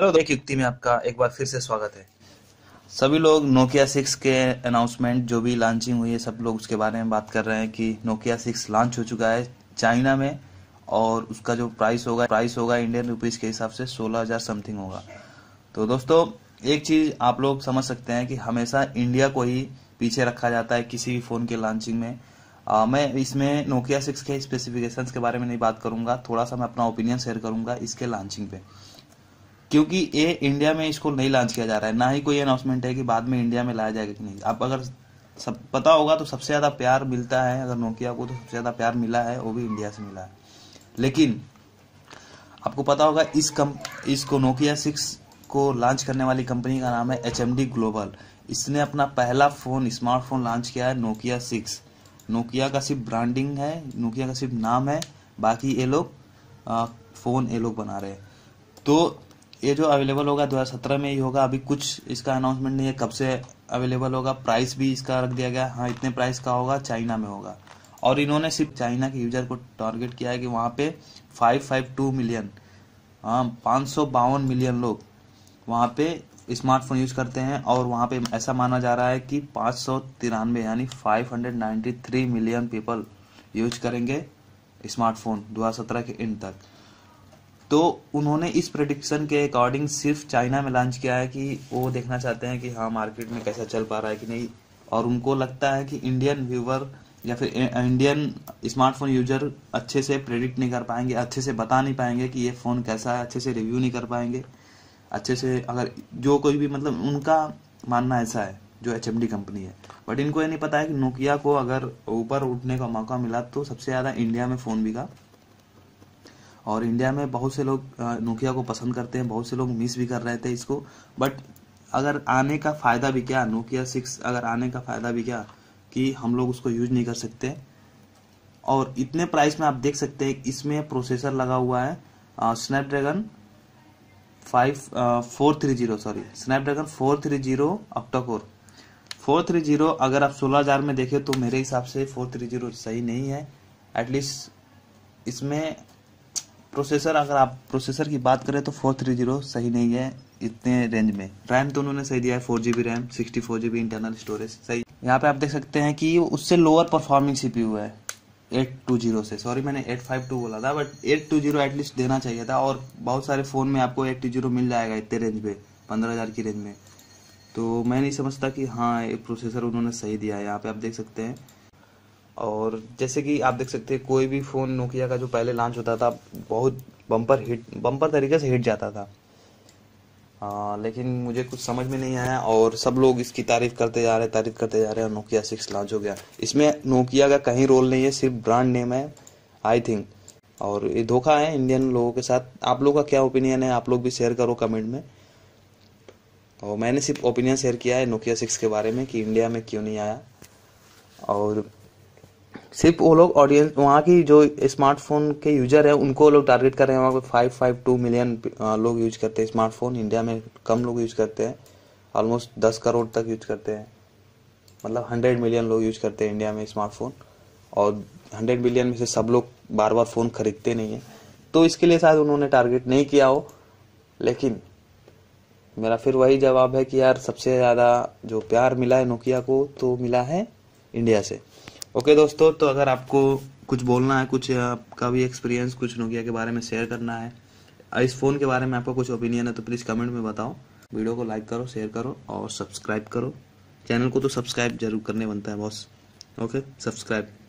hello एक युक्ति में आपका एक बार फिर से स्वागत है सभी लोग नोकिया सिक्स के अनाउंसमेंट जो भी लॉन्चिंग हुई है सब लोग उसके बारे में बात कर रहे हैं कि नोकिया सिक्स लॉन्च हो चुका है चाइना में और उसका जो प्राइस होगा प्राइस होगा इंडियन रुपीज़ के हिसाब से सोलह हज़ार समथिंग होगा तो दोस्तों एक चीज़ आप लोग समझ सकते हैं कि हमेशा इंडिया को ही पीछे रखा जाता है किसी भी फ़ोन के लॉन्चिंग में आ, मैं इसमें नोकिया सिक्स के स्पेसिफिकेशंस के बारे में नहीं बात करूंगा थोड़ा सा मैं अपना ओपिनियन शेयर करूंगा इसके लॉन्चिंग पे क्योंकि ये इंडिया में इसको नहीं लॉन्च किया जा रहा है ना ही कोई अनाउंसमेंट है कि बाद में इंडिया में लाया जाएगा कि नहीं आप अगर सब पता होगा तो सबसे ज़्यादा प्यार मिलता है अगर नोकिया को तो सबसे ज़्यादा प्यार मिला है वो भी इंडिया से मिला है लेकिन आपको पता होगा इस कम इसको नोकिया सिक्स को लॉन्च करने वाली कंपनी का नाम है एच ग्लोबल इसने अपना पहला फ़ोन स्मार्टफोन लॉन्च किया है नोकिया सिक्स नोकिया का सिर्फ ब्रांडिंग है नोकिया का सिर्फ नाम है बाकी ये लोग फ़ोन ये लोग बना रहे हैं तो ये जो अवेलेबल होगा दो में ही होगा अभी कुछ इसका अनाउंसमेंट नहीं है कब से अवेलेबल होगा प्राइस भी इसका रख दिया गया हाँ इतने प्राइस का होगा चाइना में होगा और इन्होंने सिर्फ चाइना के यूजर को टारगेट किया है कि वहाँ पे 552 मिलियन हाँ पाँच मिलियन लोग वहाँ पे स्मार्टफोन यूज करते हैं और वहाँ पे ऐसा माना जा रहा है कि पाँच सौ तिरानवे यानी 593 मिलियन पीपल यूज करेंगे स्मार्टफोन दो के एंड तक तो उन्होंने इस प्रडिक्शन के अकॉर्डिंग सिर्फ चाइना में लॉन्च किया है कि वो देखना चाहते हैं कि हाँ मार्केट में कैसा चल पा रहा है कि नहीं और उनको लगता है कि इंडियन व्यूवर या फिर इंडियन स्मार्टफोन यूजर अच्छे से प्रेडिक्ट नहीं कर पाएंगे अच्छे से बता नहीं पाएंगे कि ये फ़ोन कैसा है अच्छे से रिव्यू नहीं कर पाएंगे अच्छे से अगर जो कोई भी मतलब उनका मानना ऐसा है जो एच कंपनी है बट इनको ये नहीं पता है कि नोकिया को अगर ऊपर उठने का मौका मिला तो सबसे ज़्यादा इंडिया में फ़ोन बिका और इंडिया में बहुत से लोग नोकिया को पसंद करते हैं बहुत से लोग मिस भी कर रहे थे इसको बट अगर आने का फ़ायदा भी क्या नोकिया सिक्स अगर आने का फ़ायदा भी क्या कि हम लोग उसको यूज नहीं कर सकते और इतने प्राइस में आप देख सकते हैं इसमें प्रोसेसर लगा हुआ है Snapdragon five four three zero sorry Snapdragon four three zero octa core four three zero अगर आप सोलह हज़ार में देखें तो मेरे हिसाब से फोर थ्री जीरो सही नहीं है एटलीस्ट इसमें प्रोसेसर अगर आप प्रोसेसर की बात करें तो फोर थ्री जीरो सही नहीं है इतने रेंज में रैम तो उन्होंने सही दिया है four G B RAM sixty four G B internal storage सही यहाँ पे आप देख सकते हैं कि उससे लोअर परफॉर्मिंग सीपीयू है एट टू जीरो से सॉरी मैंने एट फाइव टू बोला था but eight two zero at least देना चाहिए था और बहुत सारे फ़ोन में आपको एट टू जीरो मिल जाएगा इतने रेंज में पंद्रह हज़ार की रेंज में तो मैं नहीं समझता कि हाँ ये प्रोसेसर उन्होंने सही दिया है यहाँ पे आप देख सकते हैं और जैसे कि आप देख सकते हैं कोई भी फ़ोन नोकिया का जो पहले लॉन्च होता था बहुत बम्पर हिट बम्पर तरीके से हिट जाता था आ, लेकिन मुझे कुछ समझ में नहीं आया और सब लोग इसकी तारीफ करते जा रहे हैं तारीफ करते जा रहे हैं और नोकिया सिक्स लॉन्च हो गया इसमें नोकिया का कहीं रोल नहीं है सिर्फ ब्रांड नेम है आई थिंक और ये धोखा है इंडियन लोगों के साथ आप लोगों का क्या ओपिनियन है आप लोग भी शेयर करो कमेंट में और मैंने सिर्फ ओपिनियन शेयर किया है नोकिया सिक्स के बारे में कि इंडिया में क्यों नहीं आया और सिर्फ वो लोग ऑडियंस वहाँ की जो स्मार्टफोन के यूजर है उनको लोग टारगेट कर रहे हैं वहाँ पे फाइव फाइव टू मिलियन लोग यूज करते हैं स्मार्टफोन इंडिया में कम लोग यूज करते हैं ऑलमोस्ट दस करोड़ तक यूज करते हैं मतलब हंड्रेड मिलियन लोग यूज करते हैं इंडिया में स्मार्टफोन और हंड्रेड मिलियन में से सब लोग बार बार फ़ोन खरीदते नहीं हैं तो इसके लिए शायद उन्होंने टारगेट नहीं किया हो लेकिन मेरा फिर वही जवाब है कि यार सबसे ज़्यादा जो प्यार मिला है नोकिया को तो मिला है इंडिया से ओके दोस्तों तो अगर आपको कुछ बोलना है कुछ आपका भी एक्सपीरियंस कुछ नोकिया के बारे में शेयर करना है इस फ़ोन के बारे में आपका कुछ ओपिनियन है तो प्लीज़ कमेंट में बताओ वीडियो को लाइक करो शेयर करो और सब्सक्राइब करो चैनल को तो सब्सक्राइब जरूर करने बनता है बॉस ओके सब्सक्राइब